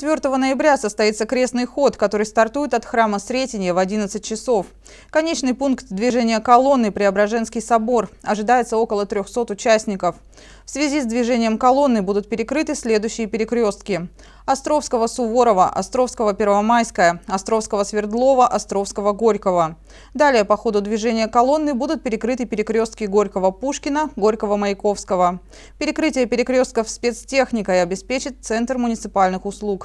4 ноября состоится крестный ход, который стартует от храма Сретения в 11 часов. Конечный пункт движения колонны – Преображенский собор. Ожидается около 300 участников. В связи с движением колонны будут перекрыты следующие перекрестки. Островского Суворова, Островского Первомайская, Островского Свердлова, Островского Горького. Далее по ходу движения колонны будут перекрыты перекрестки Горького Пушкина, Горького Маяковского. Перекрытие перекрестков спецтехникой обеспечит Центр муниципальных услуг.